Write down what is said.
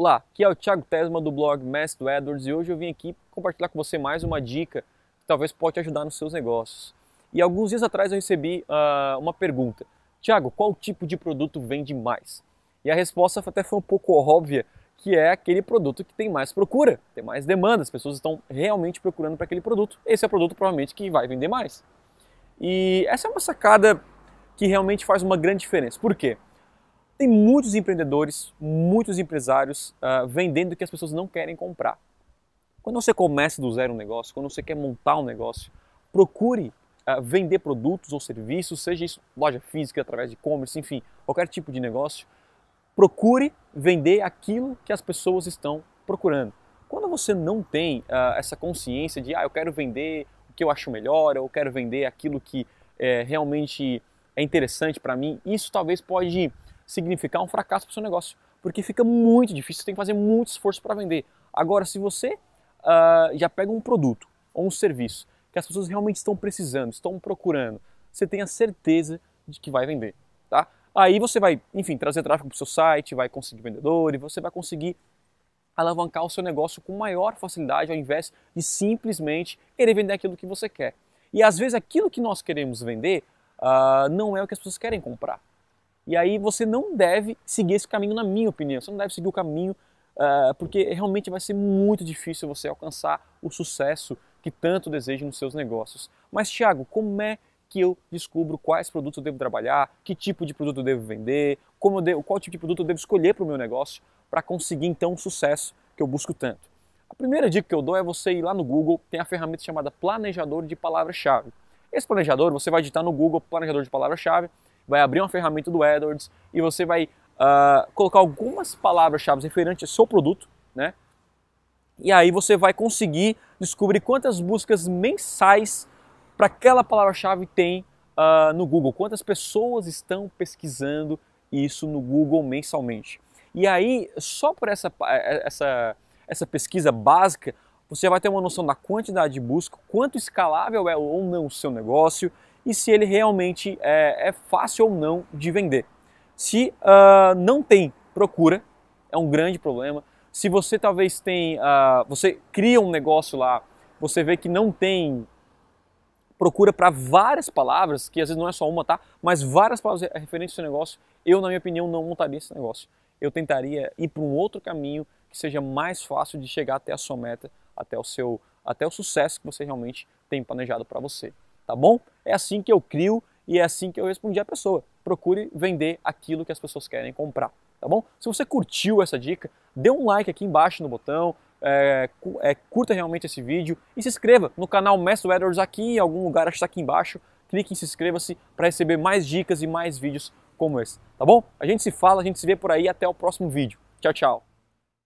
Olá, aqui é o Thiago Tesma do blog Mestre Edwards e hoje eu vim aqui compartilhar com você mais uma dica que talvez pode ajudar nos seus negócios. E alguns dias atrás eu recebi uh, uma pergunta: Thiago, qual tipo de produto vende mais? E a resposta até foi um pouco óbvia, que é aquele produto que tem mais procura, tem mais demanda, as pessoas estão realmente procurando para aquele produto. Esse é o produto provavelmente que vai vender mais. E essa é uma sacada que realmente faz uma grande diferença. Por quê? Tem muitos empreendedores, muitos empresários uh, vendendo o que as pessoas não querem comprar. Quando você começa do zero um negócio, quando você quer montar um negócio, procure uh, vender produtos ou serviços, seja isso loja física, através de e-commerce, enfim, qualquer tipo de negócio. Procure vender aquilo que as pessoas estão procurando. Quando você não tem uh, essa consciência de, ah, eu quero vender o que eu acho melhor, eu quero vender aquilo que é, realmente é interessante para mim, isso talvez pode significar um fracasso para o seu negócio, porque fica muito difícil, você tem que fazer muito esforço para vender. Agora, se você uh, já pega um produto ou um serviço que as pessoas realmente estão precisando, estão procurando, você tem a certeza de que vai vender, tá? Aí você vai, enfim, trazer tráfego para o seu site, vai conseguir vendedor e você vai conseguir alavancar o seu negócio com maior facilidade ao invés de simplesmente querer vender aquilo que você quer. E às vezes aquilo que nós queremos vender uh, não é o que as pessoas querem comprar. E aí você não deve seguir esse caminho, na minha opinião. Você não deve seguir o caminho, uh, porque realmente vai ser muito difícil você alcançar o sucesso que tanto deseja nos seus negócios. Mas, Thiago, como é que eu descubro quais produtos eu devo trabalhar, que tipo de produto eu devo vender, como devo, qual tipo de produto eu devo escolher para o meu negócio para conseguir então o sucesso que eu busco tanto. A primeira dica que eu dou é você ir lá no Google, tem a ferramenta chamada Planejador de Palavra-Chave. Esse planejador você vai digitar no Google Planejador de Palavra-Chave vai abrir uma ferramenta do AdWords e você vai uh, colocar algumas palavras-chave referentes ao seu produto, né? E aí você vai conseguir descobrir quantas buscas mensais para aquela palavra-chave tem uh, no Google, quantas pessoas estão pesquisando isso no Google mensalmente. E aí, só por essa, eh, eh, essa, essa pesquisa básica, você vai ter uma noção da quantidade de busca, quanto escalável é ou não o seu negócio e se ele realmente é, é fácil ou não de vender. Se uh, não tem procura, é um grande problema. Se você talvez tem, uh, você cria um negócio lá, você vê que não tem procura para várias palavras, que às vezes não é só uma, tá? Mas várias palavras referentes ao seu negócio, eu, na minha opinião, não montaria esse negócio. Eu tentaria ir para um outro caminho que seja mais fácil de chegar até a sua meta, até o seu, até o sucesso que você realmente tem planejado para você tá bom? É assim que eu crio e é assim que eu respondi a pessoa. Procure vender aquilo que as pessoas querem comprar, tá bom? Se você curtiu essa dica, dê um like aqui embaixo no botão, é, é, curta realmente esse vídeo e se inscreva no canal Mestre Edwards aqui em algum lugar, acho que está aqui embaixo. Clique em se inscreva-se para receber mais dicas e mais vídeos como esse, tá bom? A gente se fala, a gente se vê por aí, até o próximo vídeo. Tchau, tchau!